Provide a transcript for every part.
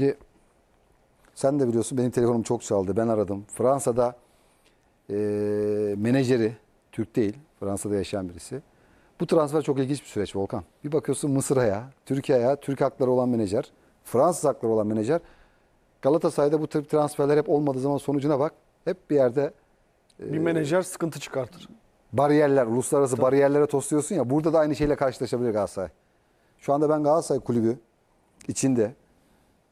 Şimdi sen de biliyorsun benim telefonum çok çaldı. Ben aradım. Fransa'da e, menajeri, Türk değil, Fransa'da yaşayan birisi. Bu transfer çok ilginç bir süreç Volkan. Bir bakıyorsun Mısır'a, Türkiye'ye, Türk hakları olan menajer, Fransız hakları olan menajer. Galatasaray'da bu tip transferler hep olmadığı zaman sonucuna bak. Hep bir yerde... E, bir menajer sıkıntı çıkartır. Bariyerler, uluslararası Tabii. bariyerlere tosluyorsun ya. Burada da aynı şeyle karşılaşabilir Galatasaray. Şu anda ben Galatasaray kulübü içinde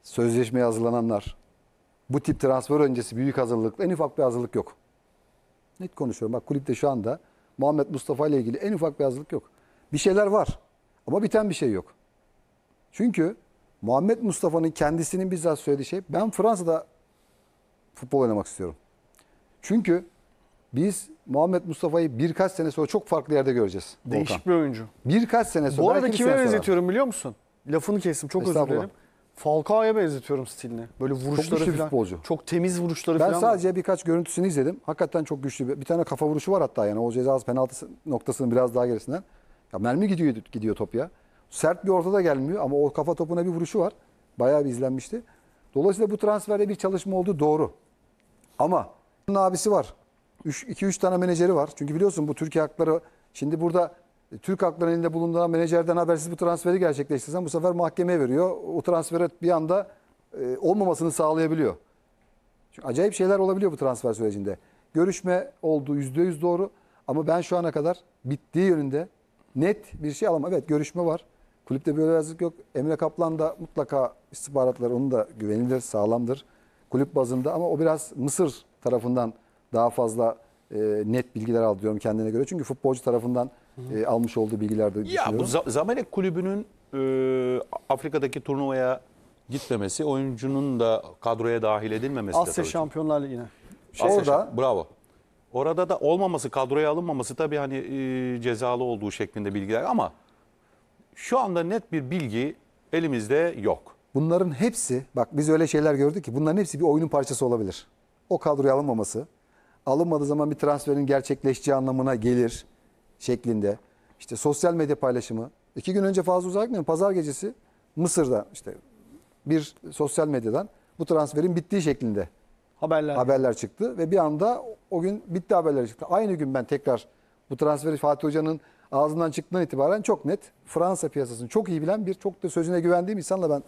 Sözleşme hazırlananlar, bu tip transfer öncesi büyük hazırlık, en ufak bir hazırlık yok. Net konuşuyorum. Bak kulüpte şu anda Muhammed Mustafa ile ilgili en ufak bir hazırlık yok. Bir şeyler var ama biten bir şey yok. Çünkü Muhammed Mustafa'nın kendisinin bizzat söylediği şey ben Fransa'da futbol oynamak istiyorum. Çünkü biz Muhammed Mustafa'yı birkaç sene sonra çok farklı yerde göreceğiz. Değişik Volkan. bir oyuncu. Birkaç sene sonra. Bu arada kime benzetiyorum biliyor musun? Lafını kestim çok özür dilerim. Falcao'ya benzetiyorum stilini. Böyle vuruşları çok falan. Futbolcu. Çok temiz vuruşları ben falan. Ben sadece var. birkaç görüntüsünü izledim. Hakikaten çok güçlü. Bir, bir tane kafa vuruşu var hatta yani o ceza penaltı noktasının biraz daha gerisinden. Ya mermi gidiyor gidiyor top ya. Sert bir ortada gelmiyor ama o kafa topuna bir vuruşu var. Bayağı bir izlenmişti. Dolayısıyla bu transferde bir çalışma oldu doğru. Ama bunun abisi var. 2-3 tane menajeri var. Çünkü biliyorsun bu Türkiye hakları şimdi burada e, Türk haklarının elinde bulunduğu menajerden habersiz bu transferi gerçekleştirsen bu sefer mahkemeye veriyor. O transferi bir anda e, olmamasını sağlayabiliyor. Çünkü acayip şeyler olabiliyor bu transfer sürecinde. Görüşme oldu yüz doğru ama ben şu ana kadar bittiği yönünde net bir şey alamam. Evet görüşme var. Kulüpte böyle öğrensizlik yok. Emre Kaplan da mutlaka istihbaratlar onun da güvenilir, sağlamdır. Kulüp bazında ama o biraz Mısır tarafından daha fazla e, net bilgiler al diyorum kendine göre. Çünkü futbolcu tarafından e, almış olduğu bilgilerde Ya bu Zamalek Kulübü'nün e, Afrika'daki turnuvaya gitmemesi, oyuncunun da kadroya dahil edilmemesi Asya tabii. Şampiyonlar Ligi'ne. Asya Orada- Şamp- bravo. Orada da olmaması, kadroya alınmaması tabii hani e, cezalı olduğu şeklinde bilgiler ama şu anda net bir bilgi elimizde yok. Bunların hepsi bak biz öyle şeyler gördük ki bunların hepsi bir oyunun parçası olabilir. O kadroya alınmaması alınmadığı zaman bir transferin gerçekleşeceği anlamına gelir şeklinde işte sosyal medya paylaşımı. İki gün önce Fazıl Uzakmen'in pazar gecesi Mısır'da işte bir sosyal medyadan bu transferin bittiği şeklinde haberler haberler çıktı ve bir anda o gün bitti haberler çıktı. Aynı gün ben tekrar bu transferi Fatih Hoca'nın ağzından çıktığından itibaren çok net Fransa piyasasını çok iyi bilen bir çok da sözüne güvendiğim insanla ben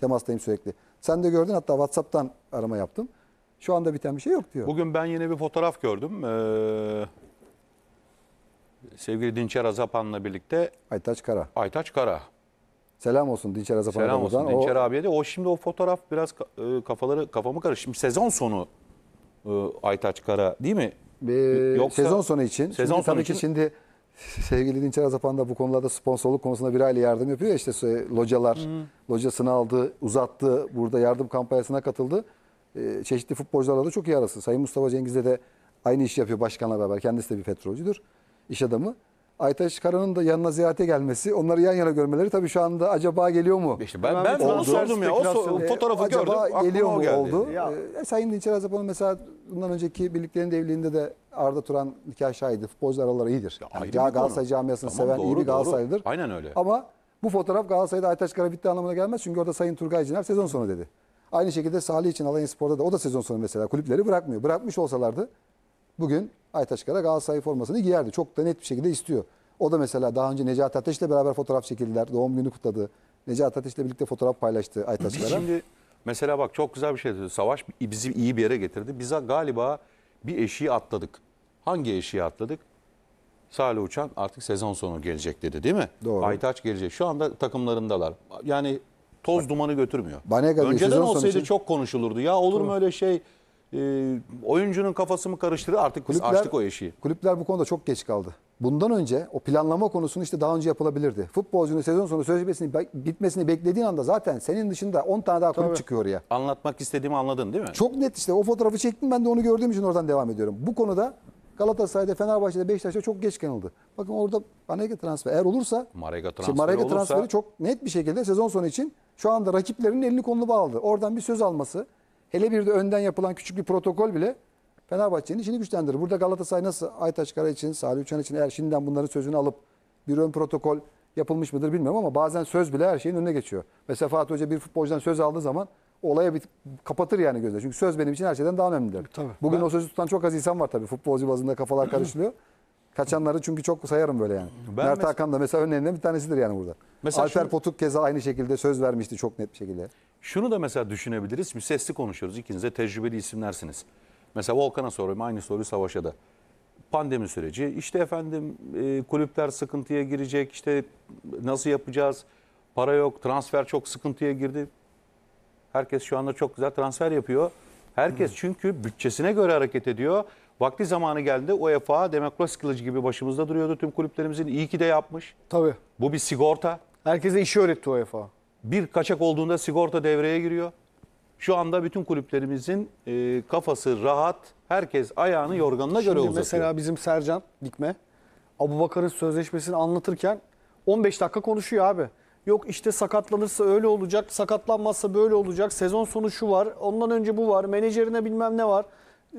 temastayım sürekli. Sen de gördün hatta WhatsApp'tan arama yaptım. Şu anda biten bir şey yok diyor. Bugün ben yine bir fotoğraf gördüm. Ee, sevgili Dinçer Azapan'la birlikte Aytaç Kara. Aytaç Kara. Selam olsun Dinçer Azapan'a. Selam olsun buradan. Dinçer o... abiye de. O şimdi o fotoğraf biraz e, kafaları kafamı karıştı. Şimdi sezon sonu e, Aytaç Kara değil mi? Bir, Yoksa, sezon sonu için. Sezon şimdi, sonu tabii için... ki şimdi sevgili Dinçer Azapan da bu konularda sponsorluk konusunda bir aile yardım yapıyor. Ya işte localar, hmm. locasını aldı, uzattı, burada yardım kampanyasına katıldı. Ee, çeşitli futbolcularla da çok iyi arası. Sayın Mustafa Cengiz'le de aynı işi yapıyor başkanla beraber. Kendisi de bir petrolcüdür iş adamı. Aytaş Karan'ın da yanına ziyarete gelmesi, onları yan yana görmeleri tabii şu anda acaba geliyor mu? İşte ben ben oldu. sordum ya. O so e, fotoğrafı e, gördüm. Acaba geliyor mu geldi. oldu? Ya. E, e, Sayın Dinçer Azapan'ın mesela bundan önceki birliklerin evliliğinde de Arda Turan nikah şahidi. Futbolcular araları iyidir. Ya yani Galatasaray camiasını tamam, seven doğru, iyi bir Galatasaraylıdır. Aynen öyle. Ama bu fotoğraf Galatasaray'da Aytaş Kara bitti anlamına gelmez. Çünkü orada Sayın Turgay Ciner sezon sonu dedi. Aynı şekilde Salih için Alanya Spor'da da o da sezon sonu mesela kulüpleri bırakmıyor. Bırakmış olsalardı bugün Aytaç Kara Galatasaray formasını giyerdi. Çok da net bir şekilde istiyor. O da mesela daha önce Necati Ateş'le beraber fotoğraf çekildiler. Doğum günü kutladı. Necati Ateş'le birlikte fotoğraf paylaştı Aytaç Kara. Şimdi mesela bak çok güzel bir şey dedi. Savaş bizi iyi bir yere getirdi. Biz galiba bir eşiği atladık. Hangi eşiği atladık? Salih Uçan artık sezon sonu gelecek dedi değil mi? Doğru. Aytaç gelecek. Şu anda takımlarındalar. Yani toz dumanı götürmüyor. Banega Önceden olsaydı için... çok konuşulurdu. Ya olur mu öyle şey? e, oyuncunun kafası mı karıştırır artık kulüpler, açtık o eşiği. Kulüpler bu konuda çok geç kaldı. Bundan önce o planlama konusunu işte daha önce yapılabilirdi. Futbolcunun sezon sonu sözleşmesini bitmesini beklediğin anda zaten senin dışında 10 tane daha kulüp Tabii. çıkıyor oraya. Anlatmak istediğimi anladın değil mi? Çok net işte o fotoğrafı çektim ben de onu gördüğüm için oradan devam ediyorum. Bu konuda Galatasaray'da, Fenerbahçe'de, Beşiktaş'ta çok geç kanıldı. Bakın orada Marega transfer eğer olursa Marega şey, transferi, Marega olursa, transferi çok net bir şekilde sezon sonu için şu anda rakiplerinin elini kolunu bağladı. Oradan bir söz alması, Hele bir de önden yapılan küçük bir protokol bile Fenerbahçe'nin işini güçlendirir. Burada Galatasaray nasıl Aytaç Kara için, Salih Uçan için eğer şimdiden bunların sözünü alıp bir ön protokol yapılmış mıdır bilmiyorum ama bazen söz bile her şeyin önüne geçiyor. Mesela Fatih Hoca bir futbolcudan söz aldığı zaman olaya bir kapatır yani gözler. Çünkü söz benim için her şeyden daha önemlidir. E, tabii, Bugün ben... o sözü tutan çok az insan var tabii. Futbolcu bazında kafalar karışılıyor. Kaçanları çünkü çok sayarım böyle yani. Ben Mert mes- Hakan da mesela önlerinden bir tanesidir yani burada. Mesela Alper şimdi... Potuk keza aynı şekilde söz vermişti çok net bir şekilde. Şunu da mesela düşünebiliriz. Biz sesli konuşuyoruz. İkiniz de tecrübeli isimlersiniz. Mesela Volkan'a soruyorum aynı soruyu Savaş'a da. Pandemi süreci İşte efendim e, kulüpler sıkıntıya girecek İşte nasıl yapacağız para yok transfer çok sıkıntıya girdi. Herkes şu anda çok güzel transfer yapıyor. Herkes Hı. Hmm. çünkü bütçesine göre hareket ediyor. Vakti zamanı geldi. UEFA demokrasi kılıcı gibi başımızda duruyordu tüm kulüplerimizin. İyi ki de yapmış. Tabii. Bu bir sigorta. Herkese işi öğretti UEFA. Bir kaçak olduğunda sigorta devreye giriyor. Şu anda bütün kulüplerimizin e, kafası rahat. Herkes ayağını yorganına Şimdi göre uzatıyor. mesela bizim Sercan Dikme, Abu Bakar'ın sözleşmesini anlatırken 15 dakika konuşuyor abi. Yok işte sakatlanırsa öyle olacak, sakatlanmazsa böyle olacak, sezon sonu şu var, ondan önce bu var, menajerine bilmem ne var.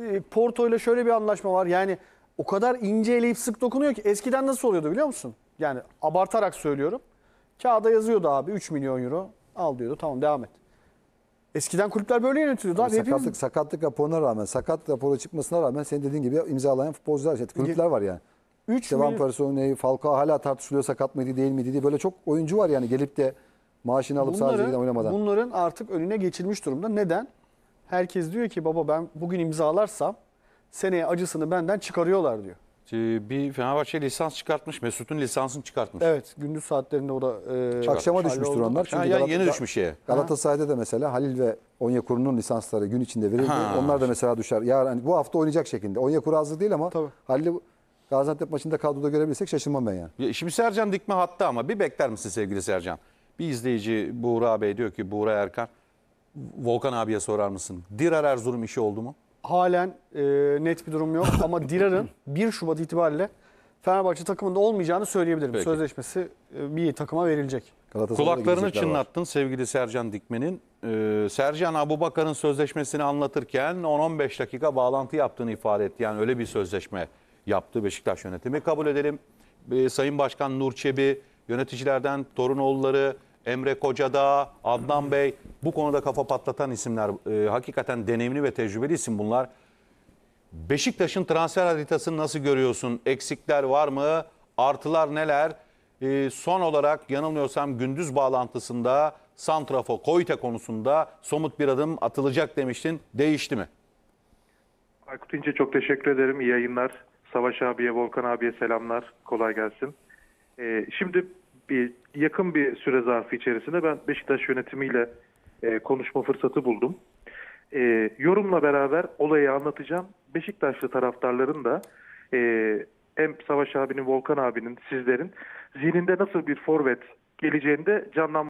E, Porto ile şöyle bir anlaşma var. Yani o kadar ince eleyip sık dokunuyor ki eskiden nasıl oluyordu biliyor musun? Yani abartarak söylüyorum. Kağıda yazıyordu abi 3 milyon euro al diyordu tamam devam et. Eskiden kulüpler böyle yönetiliyordu abi. sakatlık, hepimiz... sakatlık raporuna rağmen, sakatlık raporu çıkmasına rağmen senin dediğin gibi imzalayan futbolcular, işte kulüpler var yani. 3 işte milyon... Van Persone, Falcao hala tartışılıyor sakat mıydı değil miydi diye böyle çok oyuncu var yani gelip de maaşını alıp bunların, sadece oynamadan. Bunların artık önüne geçilmiş durumda. Neden? Herkes diyor ki baba ben bugün imzalarsam seneye acısını benden çıkarıyorlar diyor e, bir Fenerbahçe lisans çıkartmış. Mesut'un lisansını çıkartmış. Evet gündüz saatlerinde o da e, akşama düşmüş duranlar. onlar. Çünkü ya yeni düşmüş şeye. Galatasaray'da da mesela Halil ve Onyekuru'nun lisansları gün içinde verildi. Ha. Onlar da mesela düşer. Yarın hani bu hafta oynayacak şekilde. Onyekuru hazır değil ama Tabii. Halil'i Gaziantep maçında kadroda görebilirsek şaşırmam ben yani. Ya Şimdi Sercan Dikme hatta ama bir bekler misin sevgili Sercan? Bir izleyici Buğra Bey diyor ki Buğra Erkan Volkan abiye sorar mısın? Dirar Erzurum işi oldu mu? halen e, net bir durum yok ama Dirar'ın 1 Şubat itibariyle Fenerbahçe takımında olmayacağını söyleyebilirim. Peki. Sözleşmesi e, bir takıma verilecek. Kulaklarını çınlattın var. sevgili Sercan Dikmen'in. Ee, Sercan Abubakar'ın sözleşmesini anlatırken 10-15 dakika bağlantı yaptığını ifade etti. Yani öyle bir sözleşme yaptı Beşiktaş yönetimi. Kabul edelim. Ee, Sayın Başkan Nur Çebi, yöneticilerden Torunoğulları, Emre Kocada, Adnan hmm. Bey bu konuda kafa patlatan isimler. E, hakikaten deneyimli ve tecrübeli isim bunlar. Beşiktaş'ın transfer haritasını nasıl görüyorsun? Eksikler var mı? Artılar neler? E, son olarak yanılmıyorsam gündüz bağlantısında Santrafo Koyta konusunda somut bir adım atılacak demiştin. Değişti mi? Aykut İnce çok teşekkür ederim. İyi yayınlar. Savaş abiye, Volkan abiye selamlar. Kolay gelsin. Ee, şimdi bir yakın bir süre zarfı içerisinde ben Beşiktaş yönetimiyle e, konuşma fırsatı buldum. E, yorumla beraber olayı anlatacağım. Beşiktaşlı taraftarların da e, hem Savaş abinin, Volkan abinin, sizlerin zihninde nasıl bir forvet geleceğinde canlanma